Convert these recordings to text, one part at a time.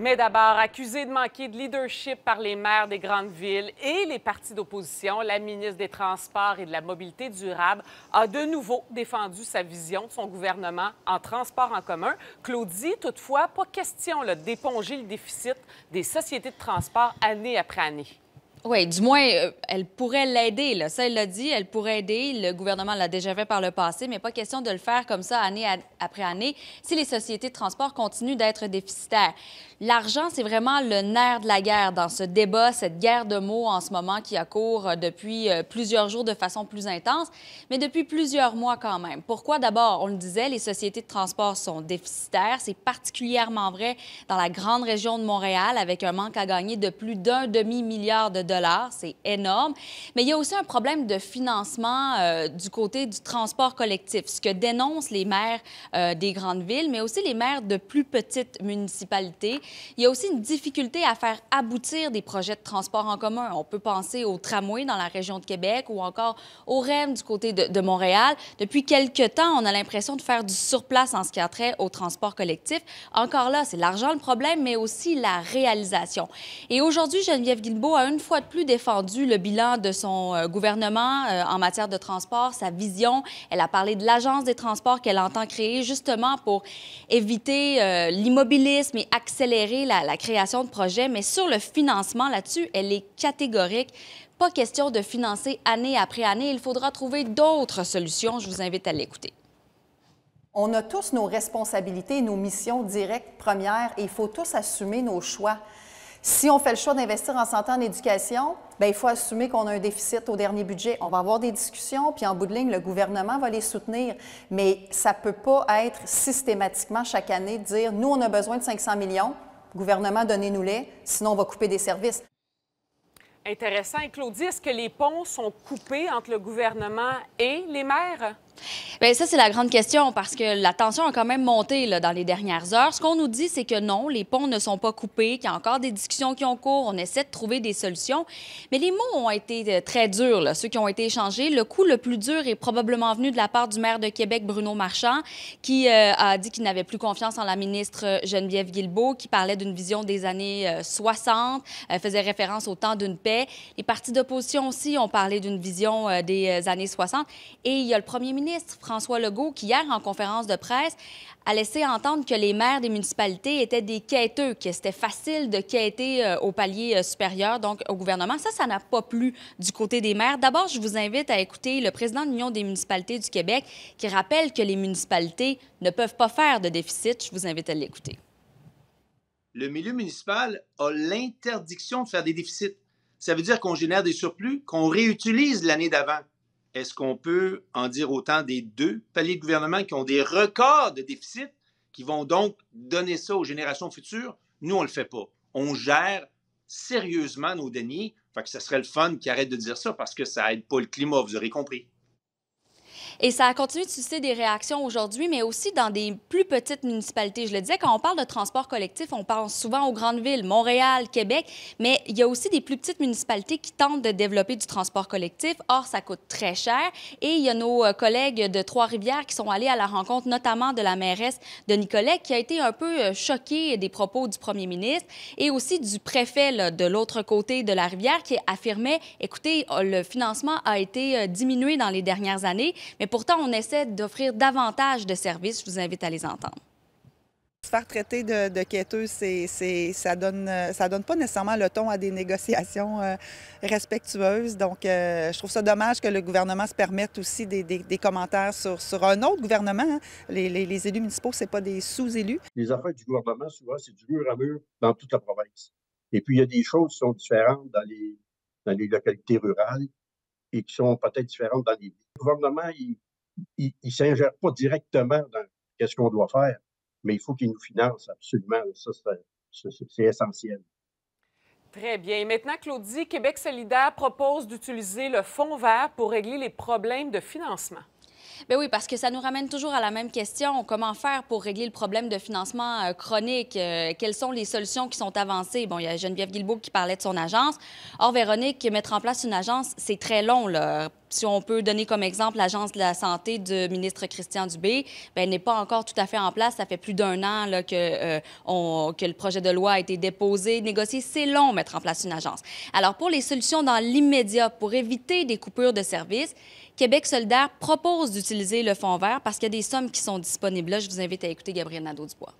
Mais d'abord, accusée de manquer de leadership par les maires des grandes villes et les partis d'opposition, la ministre des Transports et de la Mobilité durable a de nouveau défendu sa vision de son gouvernement en transport en commun. Claudie, toutefois, pas question d'éponger le déficit des sociétés de transport année après année. Oui, du moins, euh, elle pourrait l'aider. Ça, elle l'a dit, elle pourrait aider. Le gouvernement l'a déjà fait par le passé, mais pas question de le faire comme ça année après année si les sociétés de transport continuent d'être déficitaires. L'argent, c'est vraiment le nerf de la guerre dans ce débat, cette guerre de mots en ce moment qui a cours euh, depuis euh, plusieurs jours de façon plus intense, mais depuis plusieurs mois quand même. Pourquoi? D'abord, on le disait, les sociétés de transport sont déficitaires. C'est particulièrement vrai dans la grande région de Montréal avec un manque à gagner de plus d'un demi-milliard de dollars. C'est énorme. Mais il y a aussi un problème de financement euh, du côté du transport collectif, ce que dénoncent les maires euh, des grandes villes, mais aussi les maires de plus petites municipalités. Il y a aussi une difficulté à faire aboutir des projets de transport en commun. On peut penser au tramway dans la région de Québec ou encore au REM du côté de, de Montréal. Depuis quelques temps, on a l'impression de faire du surplace en ce qui a trait au transport collectif. Encore là, c'est l'argent le problème, mais aussi la réalisation. Et aujourd'hui, Geneviève Guilbeault a une fois plus défendu le bilan de son euh, gouvernement euh, en matière de transport, sa vision. Elle a parlé de l'agence des transports qu'elle entend créer justement pour éviter euh, l'immobilisme et accélérer la, création de projets. Mais sur le financement, là-dessus, elle est catégorique pas question de financer année après année. Il faudra trouver d'autres solutions. Je vous invite à l'écouter. On a tous nos responsabilités, nos missions directes premières et il faut tous assumer nos choix. Si on fait le choix d'investir en santé en éducation, ben, il faut assumer qu'on a un déficit au dernier budget. On va avoir des discussions, puis en bout de ligne, le gouvernement va les soutenir. Mais ça ne peut pas être systématiquement chaque année de dire nous, on a besoin de 500 millions, gouvernement, donnez-nous-les, sinon on va couper des services. Intéressant. Et Claudie, est-ce que les ponts sont coupés entre le gouvernement et les maires? Bien, ça, c'est la grande question parce que la tension a quand même monté là, dans les dernières heures. Ce qu'on nous dit, c'est que non, les ponts ne sont pas coupés, qu'il y a encore des discussions qui ont cours, on essaie de trouver des solutions. Mais les mots ont été euh, très durs, là, ceux qui ont été échangés. Le coup le plus dur est probablement venu de la part du maire de Québec, Bruno Marchand, qui euh, a dit qu'il n'avait plus confiance en la ministre euh, Geneviève Guilbeault, qui parlait d'une vision des années 60, faisait référence au temps d'une paix. Les partis d'opposition aussi ont parlé d'une vision des années 60. Et il y a le premier ministre François Legault qui, hier, en conférence de presse, a laissé entendre que les maires des municipalités étaient des quêteux, que c'était facile de quêter euh, au palier euh, supérieur, donc au gouvernement. Ça, ça n'a pas plu du côté des maires. D'abord, je vous invite à écouter le président de l'Union des municipalités du Québec qui rappelle que les municipalités ne peuvent pas faire de déficit. Je vous invite à l'écouter. Le milieu municipal a l'interdiction de faire des déficits. Ça veut dire qu'on génère des surplus qu'on réutilise l'année d'avant. Est-ce qu'on peut en dire autant des deux paliers de gouvernement qui ont des records de déficit, qui vont donc donner ça aux générations futures? Nous, on ne le fait pas. On gère sérieusement nos deniers. Fait que ce serait le fun qui arrête de dire ça parce que ça aide pas le climat, vous aurez compris. Et ça a continué de susciter des réactions aujourd'hui, mais aussi dans des plus petites municipalités. Je le disais, quand on parle de transport collectif, on pense souvent aux grandes villes, Montréal, Québec, mais il y a aussi des plus petites municipalités qui tentent de développer du transport collectif. Or, ça coûte très cher. Et il y a nos euh, collègues de Trois-Rivières qui sont allés à la rencontre, notamment de la mairesse de Nicolet, qui a été un peu euh, choquée des propos du premier ministre et aussi du préfet de l'autre côté de la rivière qui affirmait, écoutez, euh, le financement a été diminué dans les dernières années, mais pourtant, on essaie d'offrir davantage de services. Je vous invite à les entendre. Se faire traiter de, de quêteux, ça donne, euh, ça donne pas nécessairement le ton à des négociations euh, respectueuses. Donc, euh, je trouve ça dommage que le gouvernement se permette aussi des, commentaires sur, sur, un autre gouvernement. Hein. Les, élus municipaux, c'est pas des sous-élus. Les affaires du gouvernement, souvent, c'est du mur à mur dans toute la province. Et puis, il y a des choses qui sont différentes dans les localités rurales et qui sont peut-être différentes dans les Le gouvernement, il ne s'ingère pas directement dans qu'est-ce qu'on doit faire, mais il faut qu'il nous finance absolument. Ça, c'est essentiel. Très bien. Et maintenant, Claudie, Québec solidaire propose d'utiliser le fonds vert pour régler les problèmes de financement. Bien oui, parce que ça nous ramène toujours à la même question. Comment faire pour régler le problème de financement euh, chronique? Euh, quelles sont les solutions qui sont avancées? Bon, il y a Geneviève Guilbault qui parlait de son agence. Or, Véronique, mettre en place une agence, c'est très long, là, si on peut donner comme exemple l'Agence de la santé du ministre Christian Dubé, bien, elle n'est pas encore tout à fait en place. Ça fait plus d'un an euh, que, le projet de loi a été déposé, négocié. C'est long, mettre en place une agence. Alors, pour les solutions dans l'immédiat, pour éviter des coupures de services, Québec solidaire propose d'utiliser le fonds vert parce qu'il y a des sommes qui sont disponibles. je vous invite à écouter Gabriel Nadeau-Dubois.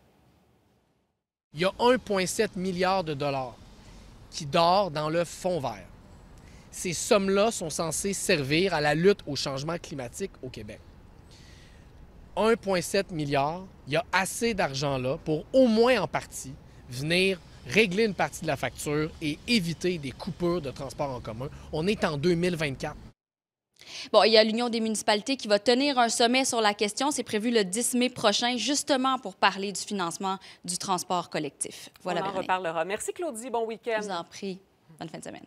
Il y a 1,7 milliard de dollars qui dort dans le fonds vert ces sommes-là sont censées servir à la lutte au changement climatique au Québec. 1,7 milliard, il y a assez d'argent là pour au moins en partie venir régler une partie de la facture et éviter des coupures de transport en commun. On est en 2024. Bon, il y a l'Union des municipalités qui va tenir un sommet sur la question. C'est prévu le 10 mai prochain, justement pour parler du financement du transport collectif. Voilà, On en reparlera. Merci, Claudie. Bon week-end. Je vous en prie. Bonne fin de semaine.